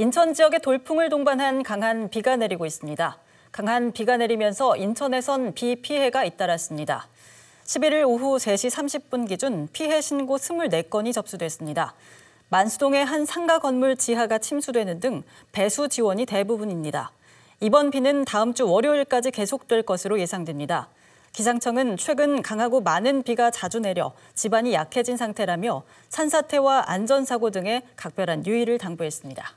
인천 지역에 돌풍을 동반한 강한 비가 내리고 있습니다. 강한 비가 내리면서 인천에선 비 피해가 잇따랐습니다. 11일 오후 3시 30분 기준 피해 신고 24건이 접수됐습니다. 만수동의 한 상가 건물 지하가 침수되는 등 배수 지원이 대부분입니다. 이번 비는 다음 주 월요일까지 계속될 것으로 예상됩니다. 기상청은 최근 강하고 많은 비가 자주 내려 지반이 약해진 상태라며 산사태와 안전사고 등의 각별한 유의를 당부했습니다.